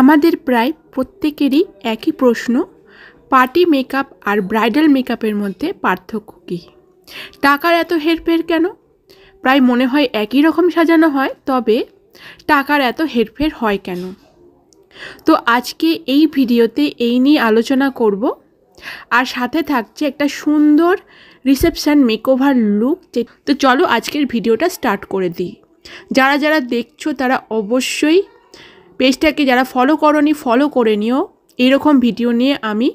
আমাদের প্রায় প্রত্যেকেরই একই প্রশ্ন পার্টি মেকআপ আর ব্রাইডাল মেকআপের মধ্যে পার্থক্য কী টাকার এত হেরফের কেন প্রায় মনে হয় একই রকম সাজানো হয় তবে টাকার এত হেরফের হয় কেন তো আজকে এই ভিডিওতে এই নিয়ে আলোচনা করব আর সাথে থাকছে একটা সুন্দর রিসেপশান মেকওভার লুক তো চলো আজকের ভিডিওটা স্টার্ট করে দিই যারা যারা দেখছো তারা অবশ্যই পেজটাকে যারা ফলো করনি ফলো করে নিও এরকম ভিডিও নিয়ে আমি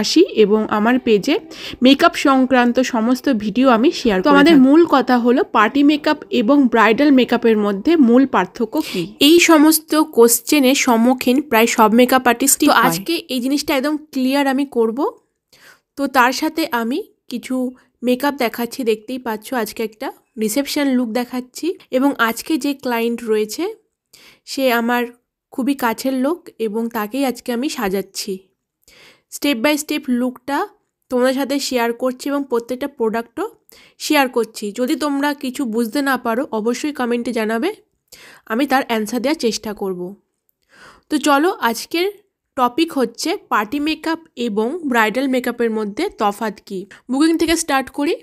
আসি এবং আমার পেজে মেকআপ সংক্রান্ত সমস্ত ভিডিও আমি শেয়ার তো আমাদের মূল কথা হলো পার্টি মেকআপ এবং ব্রাইডাল মেকআপের মধ্যে মূল পার্থক্য কি এই সমস্ত কোশ্চেনের সম্মুখীন প্রায় সব মেকআপ আর্টিস্টই আজকে এই জিনিসটা একদম ক্লিয়ার আমি করব তো তার সাথে আমি কিছু মেকআপ দেখাচ্ছি দেখতেই পাচ্ছ আজকে একটা রিসেপশন লুক দেখাচ্ছি এবং আজকে যে ক্লায়েন্ট রয়েছে সে আমার খুবই কাছের লোক এবং তাকেই আজকে আমি সাজাচ্ছি স্টেপ বাই স্টেপ লুকটা তোমাদের সাথে শেয়ার করছি এবং প্রত্যেকটা প্রোডাক্টও শেয়ার করছি যদি তোমরা কিছু বুঝতে না পারো অবশ্যই কমেন্টে জানাবে আমি তার অ্যান্সার দেওয়ার চেষ্টা করব তো চলো আজকের টপিক হচ্ছে পার্টি মেকআপ এবং ব্রাইডাল মেকআপের মধ্যে তফাত কী বুকিং থেকে স্টার্ট করি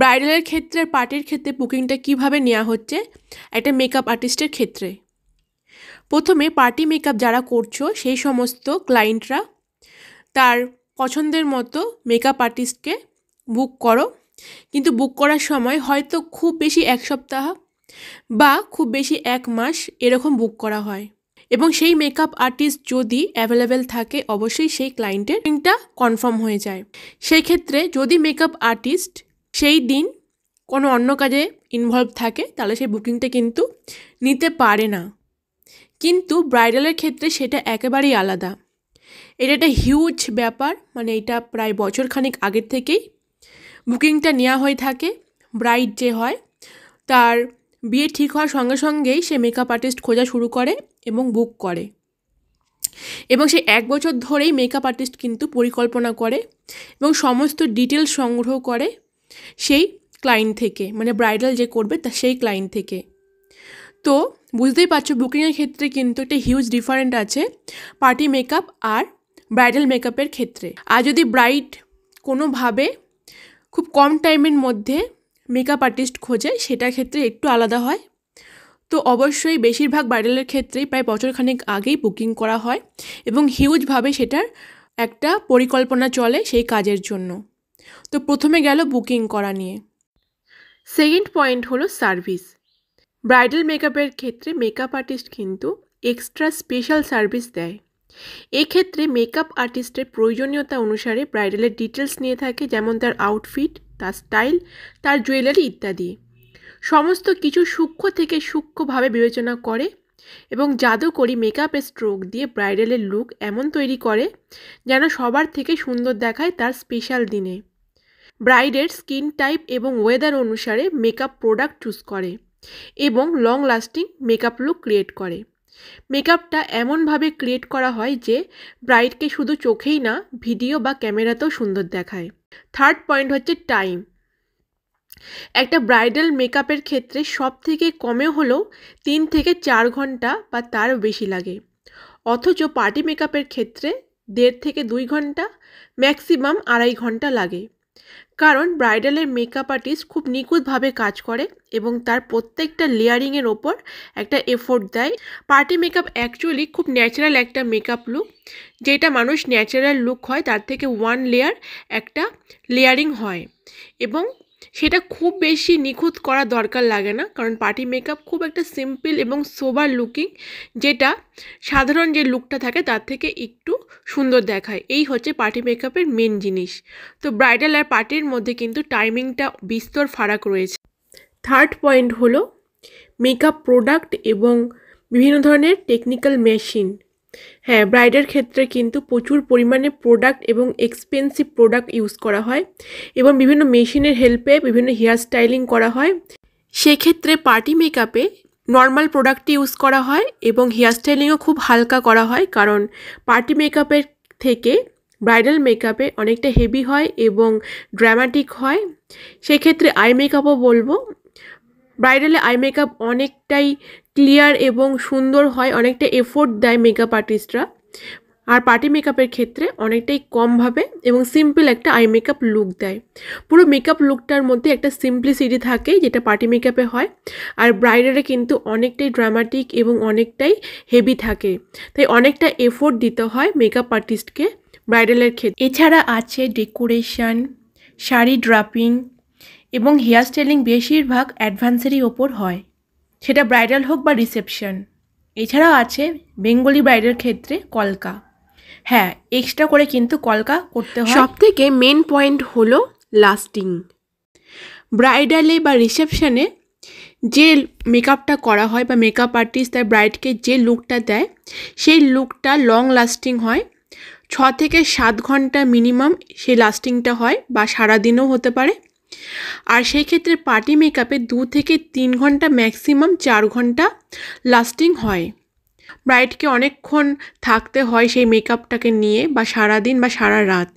ব্রাইডালের ক্ষেত্রে পার্টির ক্ষেত্রে বুকিংটা কিভাবে নেওয়া হচ্ছে একটা মেকআপ আর্টিস্টের ক্ষেত্রে প্রথমে পার্টি মেকআপ যারা করছো সেই সমস্ত ক্লায়েন্টরা তার পছন্দের মতো মেকআপ আর্টিস্টকে বুক করো কিন্তু বুক করার সময় হয়তো খুব বেশি এক সপ্তাহ বা খুব বেশি এক মাস এরকম বুক করা হয় এবং সেই মেকআপ আর্টিস্ট যদি অ্যাভেলেবেল থাকে অবশ্যই সেই ক্লায়েন্টের দিনটা কনফার্ম হয়ে যায় সেই ক্ষেত্রে যদি মেকআপ আর্টিস্ট সেই দিন কোনো অন্য কাজে ইনভলভ থাকে তাহলে সেই বুকিংটা কিন্তু নিতে পারে না কিন্তু ব্রাইডালের ক্ষেত্রে সেটা একেবারেই আলাদা এটা একটা হিউজ ব্যাপার মানে এটা প্রায় বছর আগের থেকেই বুকিংটা নেওয়া হয়ে থাকে ব্রাইড যে হয় তার বিয়ে ঠিক হওয়ার সঙ্গে সঙ্গেই সে মেকআপ আর্টিস্ট খোঁজা শুরু করে এবং বুক করে এবং সে এক বছর ধরেই মেকআপ আর্টিস্ট কিন্তু পরিকল্পনা করে এবং সমস্ত ডিটেলস সংগ্রহ করে সেই ক্লায়েন্ট থেকে মানে ব্রাইডাল যে করবে তা সেই ক্লায়েন্ট থেকে তো বুঝতেই পারছো বুকিংয়ের ক্ষেত্রে কিন্তু একটা হিউজ ডিফারেন্ট আছে পার্টি মেকআপ আর ব্রাইডাল মেকআপের ক্ষেত্রে আর যদি ব্রাইড কোনোভাবে খুব কম টাইমের মধ্যে মেকআপ আর্টিস্ট খোঁজে সেটার ক্ষেত্রে একটু আলাদা হয় তো অবশ্যই বেশিরভাগ ব্রাইডালের ক্ষেত্রেই প্রায় বছরখানেক আগেই বুকিং করা হয় এবং হিউজভাবে সেটার একটা পরিকল্পনা চলে সেই কাজের জন্য তো প্রথমে গেল বুকিং করা নিয়ে সেকেন্ড পয়েন্ট হলো সার্ভিস ব্রাইডাল মেকআপের ক্ষেত্রে মেকআপ আর্টিস্ট কিন্তু এক্সট্রা স্পেশাল সার্ভিস দেয় এক্ষেত্রে মেকআপ আর্টিস্টের প্রয়োজনীয়তা অনুসারে ব্রাইডালের ডিটেলস নিয়ে থাকে যেমন তার আউটফিট তার স্টাইল তার জুয়েলারি ইত্যাদি সমস্ত কিছু সূক্ষ্ম থেকে সূক্ষ্মভাবে বিবেচনা করে এবং জাদুকরি মেকআপের স্ট্রোক দিয়ে ব্রাইডালের লুক এমন তৈরি করে যেন সবার থেকে সুন্দর দেখায় তার স্পেশাল দিনে ব্রাইডের স্কিন টাইপ এবং ওয়েদার অনুসারে মেকআপ প্রোডাক্ট চুজ করে এবং long lasting makeup look create করে মেকআপটা এমনভাবে ক্রিয়েট করা হয় যে ব্রাইডকে শুধু চোখেই না ভিডিও বা ক্যামেরাতেও সুন্দর দেখায় থার্ড পয়েন্ট হচ্ছে টাইম একটা ব্রাইডাল মেকআপের ক্ষেত্রে সব থেকে কমে হলেও তিন থেকে চার ঘন্টা বা তারও বেশি লাগে অথচ পার্টি মেকআপের ক্ষেত্রে দেড় থেকে দুই ঘন্টা ম্যাক্সিমাম আড়াই ঘন্টা লাগে কারণ ব্রাইডালের মেকআপ আর্টিস্ট খুব নিখুঁতভাবে কাজ করে এবং তার প্রত্যেকটা লেয়ারিংয়ের ওপর একটা এফোর্ট দেয় পার্টি মেকআপ অ্যাকচুয়ালি খুব ন্যাচারাল একটা মেকআপ লুক যেটা মানুষ ন্যাচারাল লুক হয় তার থেকে ওয়ান লেয়ার একটা লেয়ারিং হয় এবং সেটা খুব বেশি নিখুঁত করা দরকার লাগে না কারণ পার্টি মেকআপ খুব একটা সিম্পল এবং সোবার লুকিং যেটা সাধারণ যে লুকটা থাকে তার থেকে একটু সুন্দর দেখায় এই হচ্ছে পার্টি মেকআপের মেন জিনিস তো ব্রাইডাল আর পার্টির মধ্যে কিন্তু টাইমিংটা বিস্তর ফারাক রয়েছে থার্ড পয়েন্ট হলো মেকআপ প্রোডাক্ট এবং বিভিন্ন ধরনের টেকনিক্যাল মেশিন হ্যাঁ ব্রাইডের ক্ষেত্রে কিন্তু প্রচুর পরিমাণে প্রোডাক্ট এবং এক্সপেন্সিভ প্রোডাক্ট ইউজ করা হয় এবং বিভিন্ন মেশিনের হেল্পে বিভিন্ন হেয়ার স্টাইলিং করা হয় সেক্ষেত্রে পার্টি মেকআপে নর্মাল প্রোডাক্টটি ইউজ করা হয় এবং হেয়ার স্টাইলিংও খুব হালকা করা হয় কারণ পার্টি মেকআপের থেকে ব্রাইডাল মেকআপে অনেকটা হেভি হয় এবং ড্রামাটিক হয় সেক্ষেত্রে আই মেকআপও বলবো ব্রাইডালে আই মেকআপ অনেকটাই ক্লিয়ার এবং সুন্দর হয় অনেকটা এফোর্ট দেয় মেকআপ আর্টিস্টরা আর পার্টি মেকআপের ক্ষেত্রে অনেকটাই কমভাবে এবং সিম্পল একটা আই মেকআপ লুক দেয় পুরো মেকআপ লুকটার মধ্যে একটা সিম্পলিসিটি থাকে যেটা পার্টি মেকআপে হয় আর ব্রাইডারে কিন্তু অনেকটাই ড্রামাটিক এবং অনেকটাই হেভি থাকে তাই অনেকটা এফোর্ট দিতে হয় মেকআপ আর্টিস্টকে ব্রাইডালের ক্ষেত্রে এছাড়া আছে ডেকোরেশন শাড়ি ড্রাপিং এবং হেয়ার স্টাইলিং বেশিরভাগ অ্যাডভান্সেরই ওপর হয় সেটা ব্রাইডাল হোক বা রিসেপশন এছাড়াও আছে বেঙ্গলি ব্রাইডের ক্ষেত্রে কলকা হ্যাঁ এক্সট্রা করে কিন্তু কলকা করতে হয় সব থেকে মেন পয়েন্ট হলো লাস্টিং ব্রাইডালে বা রিসেপশানে যে মেকআপটা করা হয় বা মেকআপ আর্টিস্ট তার ব্রাইডকে যে লুকটা দেয় সেই লুকটা লং লাস্টিং হয় ছ থেকে সাত ঘন্টা মিনিমাম সেই লাস্টিংটা হয় বা সারাদিনও হতে পারে আর সেই ক্ষেত্রে পার্টি মেকআপে দু থেকে তিন ঘন্টা ম্যাক্সিমাম চার ঘন্টা লাস্টিং হয় ব্রাইডকে অনেকক্ষণ থাকতে হয় সেই মেকআপটাকে নিয়ে বা সারা দিন বা সারা রাত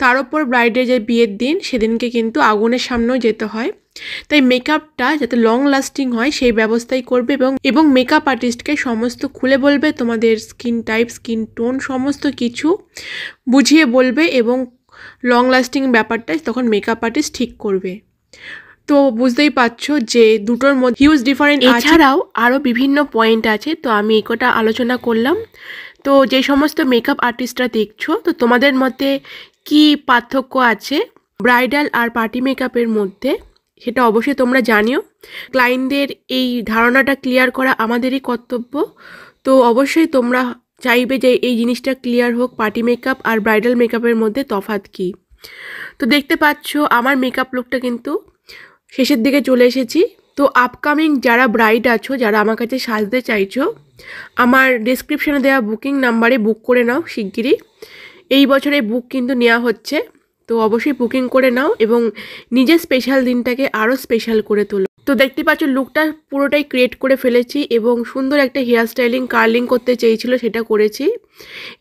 তার উপর ব্রাইডের যে বিয়ের দিন সেদিনকে কিন্তু আগুনের সামনেও যেতে হয় তাই মেকআপটা যাতে লং লাস্টিং হয় সেই ব্যবস্থাই করবে এবং এবং মেকআপ আর্টিস্টকে সমস্ত খুলে বলবে তোমাদের স্কিন টাইপ স্কিন টোন সমস্ত কিছু বুঝিয়ে বলবে এবং লং লাস্টিং ব্যাপারটাই তখন মেকআপ আর্টিস্ট ঠিক করবে তো বুঝতেই পারছো যে দুটোর মধ্যে হিউজ ডিফারেন্ট এছাড়াও আরও বিভিন্ন পয়েন্ট আছে তো আমি একটা আলোচনা করলাম তো যে সমস্ত মেকআপ আর্টিস্টরা দেখছো তো তোমাদের মধ্যে কি পার্থক্য আছে ব্রাইডাল আর পার্টি মেকআপের মধ্যে সেটা অবশ্যই তোমরা জানিও ক্লায়েন্টদের এই ধারণাটা ক্লিয়ার করা আমাদেরই কর্তব্য তো অবশ্যই তোমরা চাইবে যে এই জিনিসটা ক্লিয়ার হোক পার্টি মেকআপ আর ব্রাইডাল মেকআপের মধ্যে তফাত কি তো দেখতে পাচ্ছ আমার মেকআপ লুকটা কিন্তু শেষের দিকে চলে এসেছি তো আপকামিং যারা ব্রাইড আছো যারা আমার কাছে সাজতে চাইছো আমার ডিসক্রিপশানে দেওয়া বুকিং নাম্বারে বুক করে নাও শিগগিরই এই বছরে বুক কিন্তু নেওয়া হচ্ছে তো অবশ্যই বুকিং করে নাও এবং নিজের স্পেশাল দিনটাকে আরও স্পেশাল করে তোলো তো দেখতে পাচ্ছ লুকটা পুরোটাই ক্রিয়েট করে ফেলেছি এবং সুন্দর একটা হেয়ার স্টাইলিং কার্লিং করতে চেয়েছিল সেটা করেছি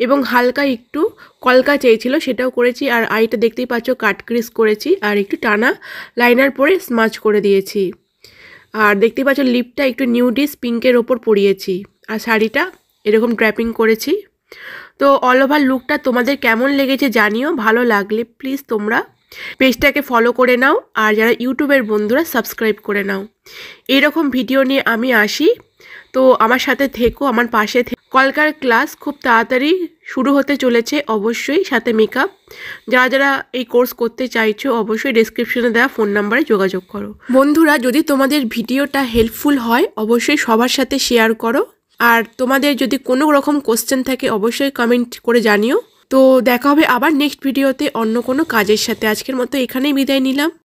এবং হালকা একটু কলকা চেয়েছিল সেটাও করেছি আর আইটা দেখতেই পাচ্ছ কাট ক্রিস করেছি আর একটু টানা লাইনার পরে স্মাচ করে দিয়েছি আর দেখতে পাচ্ছ লিপটা একটু নিউডিস পিঙ্কের ওপর পরিয়েছি আর শাড়িটা এরকম ড্র্যাপিং করেছি তো অল ওভার লুকটা তোমাদের কেমন লেগেছে জানিও ভালো লাগলে প্লিজ তোমরা পেজটাকে ফলো করে নাও আর যারা ইউটিউবের বন্ধুরা সাবস্ক্রাইব করে নাও এইরকম ভিডিও নিয়ে আমি আসি তো আমার সাথে থেকো আমার পাশে কলকার ক্লাস খুব তাড়াতাড়ি শুরু হতে চলেছে অবশ্যই সাথে মেকআপ যারা যারা এই কোর্স করতে চাইছো অবশ্যই ডিসক্রিপশনে দেওয়া ফোন নাম্বারে যোগাযোগ করো বন্ধুরা যদি তোমাদের ভিডিওটা হেল্পফুল হয় অবশ্যই সবার সাথে শেয়ার করো আর তোমাদের যদি কোনো রকম কোশ্চেন থাকে অবশ্যই কমেন্ট করে জানিও তো দেখা হবে আবার নেক্সট ভিডিওতে অন্য কোনো কাজের সাথে আজকের মতো এখানেই বিদায় নিলাম